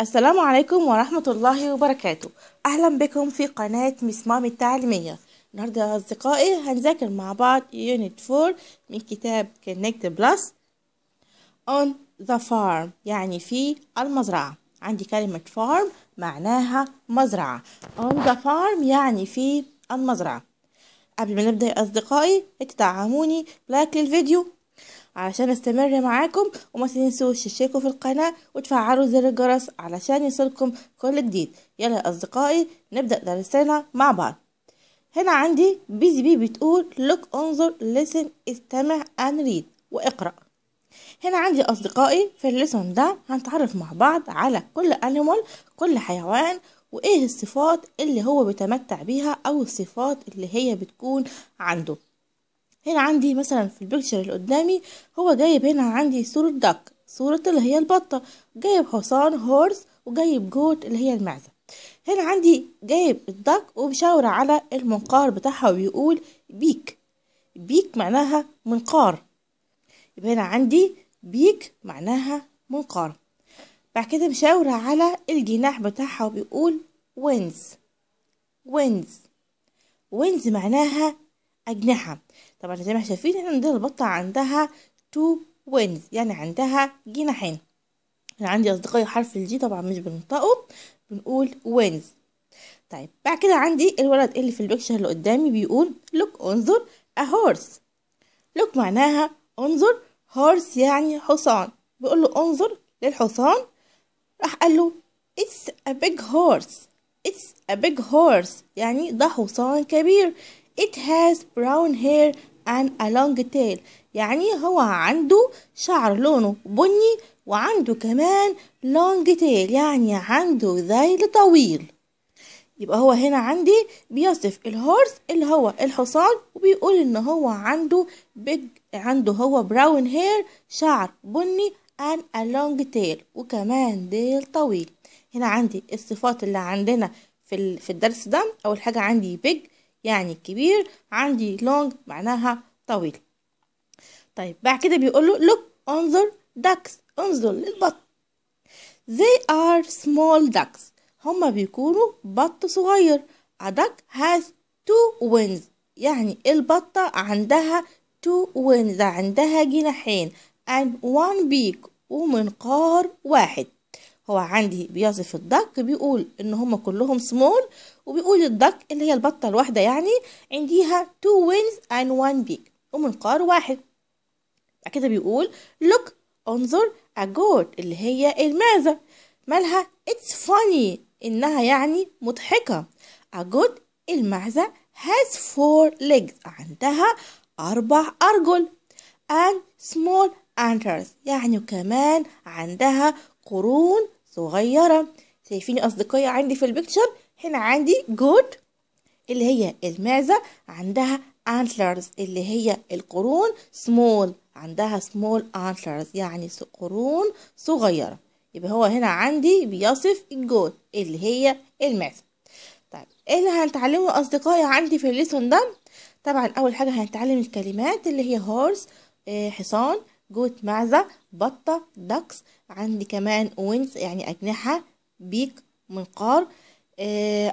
السلام عليكم ورحمة الله وبركاته أهلا بكم في قناة مسمام التعليمية النهاردة يا أصدقائي هنذاكر مع بعض يونت 4 من كتاب كنكت بلس on the farm يعني في المزرعة عندي كلمة farm معناها مزرعة on the farm يعني في المزرعة قبل ما نبدأ يا أصدقائي اتدعموني بلايك للفيديو علشان استمر معاكم وما تنسوش تشتركوا في القناة وتفعلوا زر الجرس علشان يصلكم كل جديد يلا يا أصدقائي نبدأ درسنا مع بعض هنا عندي بيزي بي بتقول look انظر listen استمع and read واقرأ هنا عندي أصدقائي في الليسون ده هنتعرف مع بعض على كل أنيمال كل حيوان وإيه الصفات اللي هو بيتمتع بيها أو الصفات اللي هي بتكون عنده هنا عندي مثلا في البيكتشر اللي قدامي هو جايب هنا عندي صورة دك صورة اللي هي البطة جايب حصان هورس وجايب جوت اللي هي المعزة هنا عندي جايب الدك وبيشاور على المنقار بتاعها وبيقول بيك بيك معناها منقار يبقى هنا عندي بيك معناها منقار بعد كده مشاورة على الجناح بتاعها وبيقول وينز وينز وينز معناها أجنحة طبعا زي ما احنا شايفين احنا عندنا البطة عندها تو وينز يعني عندها جناحين انا عندي اصدقائي حرف الجي طبعا مش بنطقه بنقول وينز طيب بعد كده عندي الولد اللي في البكشر اللي قدامي بيقول لوك انظر a horse لوك معناها انظر horse يعني حصان بيقول له انظر للحصان راح قال له it's a big horse it's a big horse يعني ده حصان كبير it has brown hair and a long tail يعني هو عنده شعر لونه بني وعنده كمان long tail يعني عنده ذيل طويل يبقى هو هنا عندي بيصف الهورس اللي هو الحصان وبيقول ان هو عنده بيج عنده هو براون هير شعر بني and a long tail وكمان ديل طويل هنا عندي الصفات اللي عندنا في في الدرس ده اول حاجه عندي بيج يعني كبير عندي long معناها طويل طيب بعد كده بيقول له look انظر ducks انظر للبط they are small ducks هما بيكونوا بط صغير a duck has two wings يعني البطة عندها two wings عندها جناحين and one beak ومنقار واحد هو عندي بيصف الدك بيقول ان هما كلهم small وبيقول الدك اللي هي البطة الواحدة يعني عنديها two wings and one beak ومنقار واحد بعد كده بيقول look انظر a goat اللي هي المعزة مالها it's funny إنها يعني مضحكة a goat المعزة has four legs عندها أربع أرجل and small antlers يعني كمان عندها قرون صغيرة شايفين أصدقائي عندي في البيكتشر هنا عندي جود اللي هي المعزة عندها antlers اللي هي القرون small عندها small antlers يعني قرون صغيرة يبقى هو هنا عندي بيصف الجود اللي هي المعزة طيب ايه اللي هنتعلمه اصدقائي عندي في الليسون ده طبعا اول حاجة هنتعلم الكلمات اللي هي horse آه، حصان جوت معزة بطة دكس عندي كمان وينز يعني أجنحة بيك منقار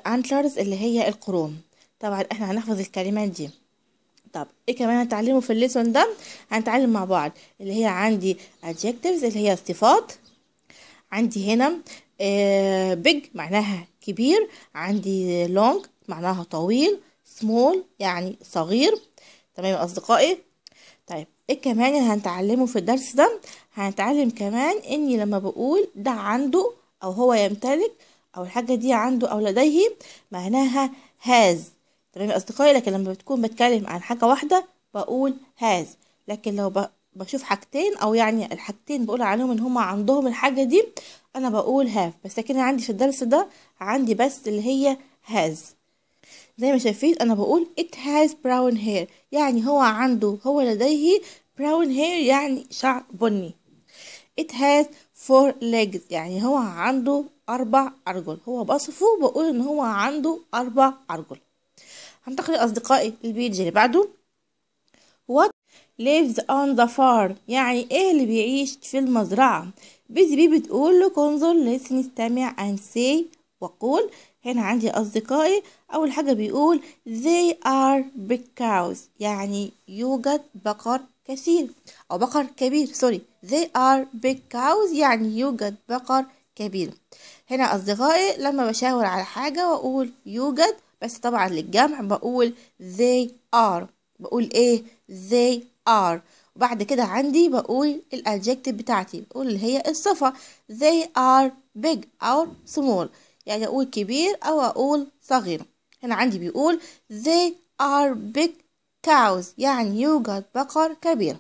انتلرز آه، اللي هي القرون طبعا احنا هنحفظ الكلمات دي طب ايه كمان هنتعلمه في الليسون ده هنتعلم مع بعض اللي هي عندي adjectives اللي هي صفات عندي هنا آه، big معناها كبير عندي long معناها طويل small يعني صغير تمام يا اصدقائي طيب ايه كمان اللي هنتعلمه في الدرس ده هنتعلم كمان اني لما بقول ده عنده او هو يمتلك أو الحاجة دي عنده أو لديه معناها هاز تمام يا أصدقائي لكن لما بتكون بتكلم عن حاجة واحدة بقول هاز لكن لو بشوف حاجتين أو يعني الحاجتين بقول عليهم إن هما عندهم الحاجة دي أنا بقول هاف بس لكن عندي في الدرس ده عندي بس اللي هي هاز زي ما شايفين أنا بقول it has brown hair يعني هو عنده هو لديه brown hair يعني شعر بني it has فور legs يعني هو عنده أربع أرجل هو بصفه بقول إن هو عنده أربع أرجل هنتقل لأصدقائي البيج اللي بعده what lives on the farm يعني إيه اللي بيعيش في المزرعة بيزي بي بتقول له كونزول listen استمع and say وقول هنا عندي أصدقائي أول حاجة بيقول they are big cows يعني يوجد بقر كثير أو بقر كبير سوري they are big cows يعني يوجد بقر كبير هنا أصدقائي لما بشاور على حاجة وأقول يوجد بس طبعا للجمع بقول they are بقول إيه they are وبعد كده عندي بقول الأدجكتيف بتاعتي بقول اللي هي الصفة they are big or small يعني أقول كبير أو أقول صغير هنا عندي بيقول they are big cows يعني يوجد بقر كبير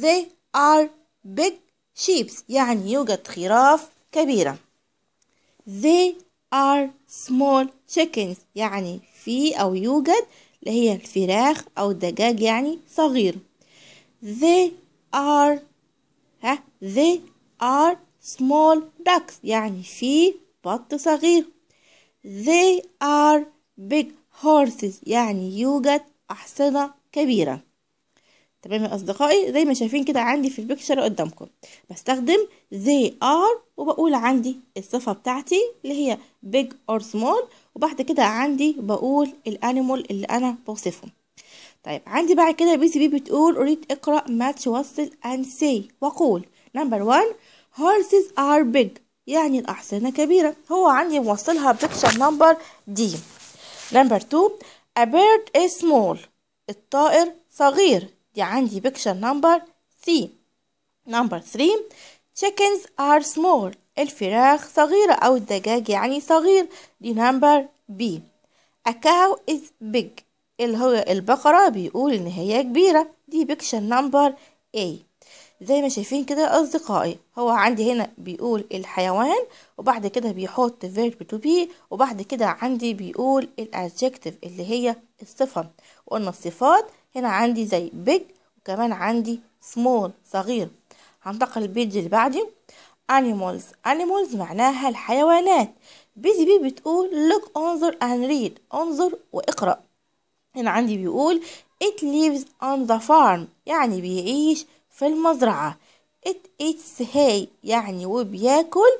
they are big sheep يعني يوجد خراف كبيرة they are small chickens يعني في أو يوجد اللي هي الفراخ أو الدجاج يعني صغير they are ها they are small ducks يعني في بط صغير they are big horses يعني يوجد أحصنة كبيرة تمام يا أصدقائي زي ما شايفين كده عندي في البيكتشر قدامكم بستخدم they are وبقول عندي الصفة بتاعتي اللي هي big or small وبعد كده عندي بقول الأنيمال اللي أنا بوصفه طيب عندي بعد كده بي سي بي بتقول أريد اقرأ ماتش وصل and say وقول نمبر 1 horses are big يعني الأحصنة كبيرة هو عندي موصلها بيكتشر نمبر دي نمبر 2 A bird is small الطائر صغير دي عندي picture number C. number 3 chickens are small الفراخ صغيرة أو الدجاج يعني صغير دي number B A cow is big اللي هو البقرة بيقول إن هي كبيرة دي picture number A زي ما شايفين كده اصدقائي هو عندي هنا بيقول الحيوان وبعد كده بيحط verb to be وبعد كده عندي بيقول الادجكتيف اللي هي الصفه وقلنا الصفات هنا عندي زي big وكمان عندي small صغير هنتقل البيج اللي بعدي animals animals معناها الحيوانات بيزي بي بتقول look انظر and read انظر واقرأ هنا عندي بيقول it lives on the farm يعني بيعيش في المزرعة it eats hay يعني وبياكل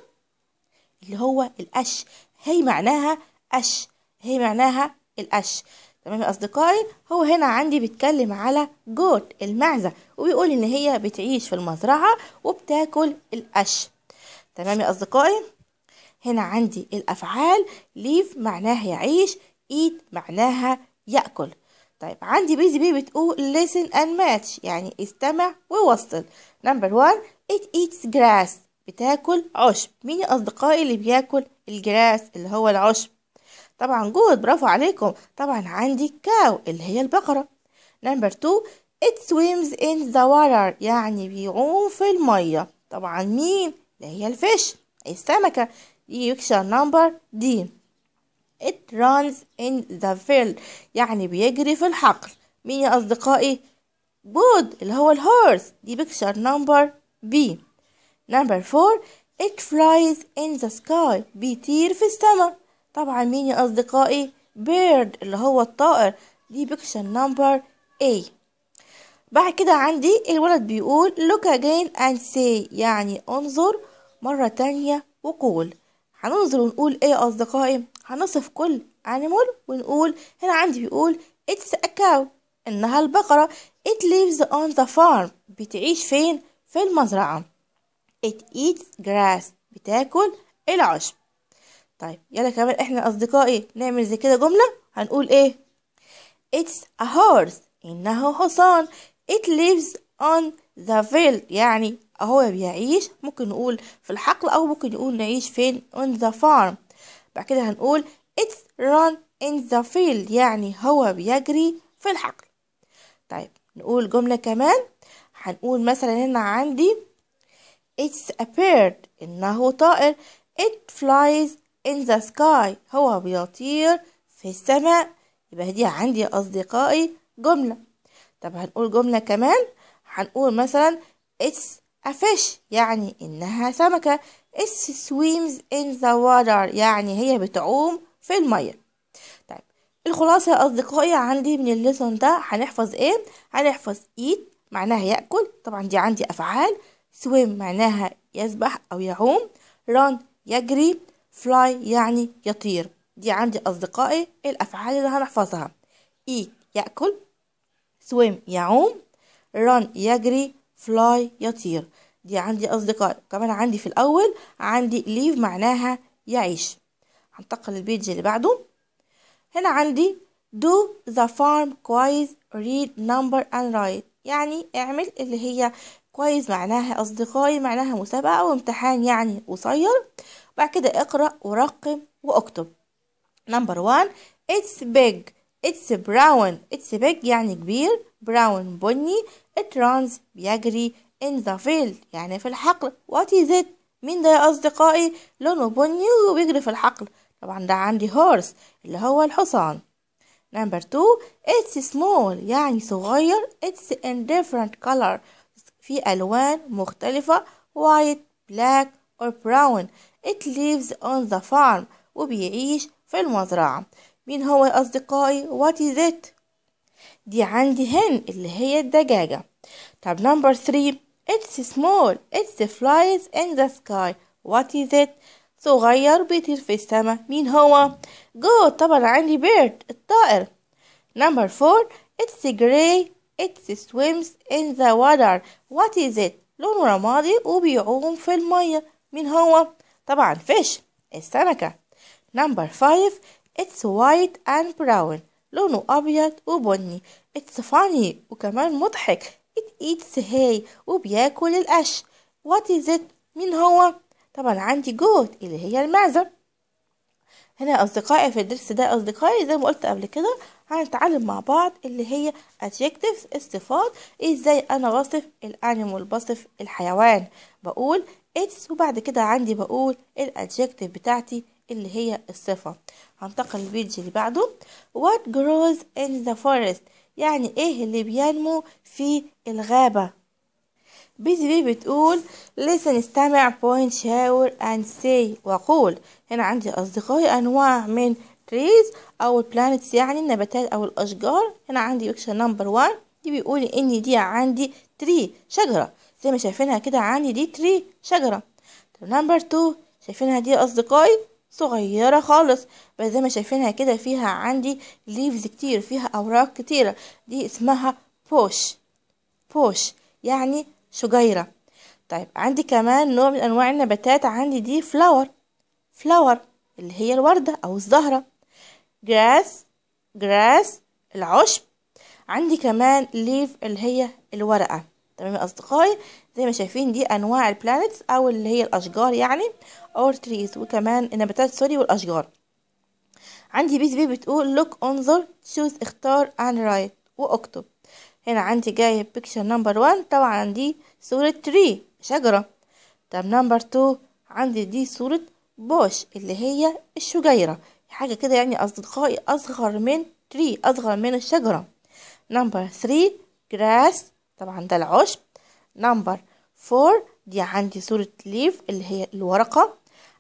اللي هو القش هي معناها قش هي معناها القش تمام يا أصدقائي هو هنا عندي بيتكلم على جوت المعزة وبيقول إن هي بتعيش في المزرعة وبتاكل القش تمام يا أصدقائي هنا عندي الأفعال ليف معناها يعيش إيت معناها يأكل طيب عندي بيزي بي بتقول listen and match يعني استمع ووصل نمبر one it eats grass بتاكل عشب مين أصدقائي اللي بياكل الجراس اللي هو العشب طبعا جود برافو عليكم طبعا عندي كاو اللي هي البقرة نمبر two it swims in the water يعني بيعوم في المية طبعا مين اللي هي الفيش السمكة يكشر نمبر دي it runs in the field يعني بيجري في الحقل مين يا أصدقائي بود اللي هو الهورس دي بيكشر نمبر بي نمبر فور it flies in the sky بيطير في السماء طبعا مين يا أصدقائي بيرد اللي هو الطائر دي بيكشر نمبر A بعد كده عندي الولد بيقول look again and say يعني انظر مرة تانية وقول هننظر ونقول ايه يا أصدقائي هنصف كل animal ونقول هنا عندي بيقول it's a cow إنها البقرة it lives on the farm بتعيش فين في المزرعة it eats grass بتاكل العشب طيب يلا كمان احنا أصدقائي نعمل زي كده جملة هنقول ايه it's a horse إنه حصان it lives on the field يعني هو بيعيش ممكن نقول في الحقل أو ممكن نقول نعيش فين on the farm بعد كده هنقول it's run in the field يعني هو بيجري في الحقل طيب نقول جملة كمان هنقول مثلا هنا عندي it's a bird إنه طائر it flies in the sky هو بيطير في السماء يبقى دي عندي يا أصدقائي جملة طب هنقول جملة كمان هنقول مثلا it's A fish يعني إنها سمكة It swims in the water يعني هي بتعوم في المية طيب الخلاصة يا أصدقائي عندي من الليسون ده هنحفظ إيه؟ هنحفظ eat معناها يأكل طبعا دي عندي أفعال swim معناها يسبح أو يعوم run يجري fly يعني يطير دي عندي أصدقائي الأفعال اللي هنحفظها eat يأكل swim يعوم run يجري فلاي يطير دي عندي أصدقاء كمان عندي في الأول عندي ليف معناها يعيش هنتقل البيج اللي بعده هنا عندي do the farm كويس read number and write يعني اعمل اللي هي كويس معناها أصدقائي معناها مسابقة أو امتحان يعني قصير بعد كده اقرأ ورقم واكتب نمبر 1 it's big it's brown it's big يعني كبير brown بني runs بيجري in the field يعني في الحقل what is it مين ده يا أصدقائي لونه بني وبيجري في الحقل طبعا ده عندي horse اللي هو الحصان number two it's small يعني صغير it's in different color في ألوان مختلفة white black or brown it lives on the farm وبيعيش في المزرعة مين هو يا أصدقائي what is it دي عندي hen اللي هي الدجاجة طب number three it's small it's the flies in the sky what is it صغير بيطير في السماء مين هو go طبعا عندي bird الطائر number four it's gray it swims in the water what is it لون رمادي وبيعوم في المية مين هو طبعا fish السمكة number five it's white and brown لونه أبيض وبني It's funny وكمان مضحك It eats hay وبياكل القش What is it مين هو طبعا عندي جوت اللي هي المعزة هنا أصدقائي في الدرس ده أصدقائي زي ما قلت قبل كده هنتعلم مع بعض اللي هي adjectives الصفات ازاي أنا بصف الأنيمال بصف الحيوان بقول it's وبعد كده عندي بقول الادجكتيف بتاعتي اللي هي الصفة هنتقل البيج اللي بعده what grows in the forest يعني ايه اللي بينمو في الغابة بيزي بي بتقول listen استمع point shower and say وقول هنا عندي أصدقائي أنواع من trees أو planets يعني النباتات أو الأشجار هنا عندي picture نمبر 1 دي بيقول إن دي عندي tree شجرة زي ما شايفينها كده عندي دي tree شجرة نمبر 2 شايفينها دي أصدقائي صغيرة خالص بس زي ما شايفينها كده فيها عندي ليفز كتير فيها أوراق كتيرة دي اسمها بوش بوش يعني شجيرة طيب عندي كمان نوع من أنواع النباتات عندي دي فلاور فلاور اللي هي الوردة أو الزهرة جراس جراس العشب عندي كمان ليف اللي هي الورقة تمام يا أصدقائي زي ما شايفين دي انواع البلانتس او اللي هي الاشجار يعني اور تريز وكمان النباتات سوري والاشجار عندي بيس بي بتقول لوك انظر شوز اختار اند رايت واكتب هنا عندي جايب بيكتشر نمبر 1 طبعا دي صورة تري شجرة طب نمبر 2 عندي دي صورة بوش اللي هي الشجيرة حاجة كده يعني أصدقائي أصغر من تري أصغر من الشجرة نمبر 3 جراس طبعا ده العشب نمبر فور دي عندي صورة ليف اللي هي الورقة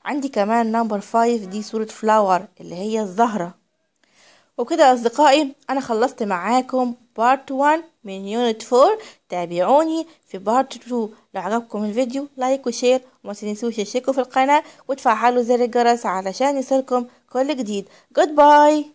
عندي كمان نمبر فايف دي صورة فلاور اللي هي الزهرة وبكده أصدقائي أنا خلصت معاكم بارت 1 من يونت 4 تابعوني في بارت 2 لو عجبكم الفيديو لايك وشير وما تنسوش تشتركوا في القناة وتفعلوا زر الجرس علشان يصلكم كل جديد جود باي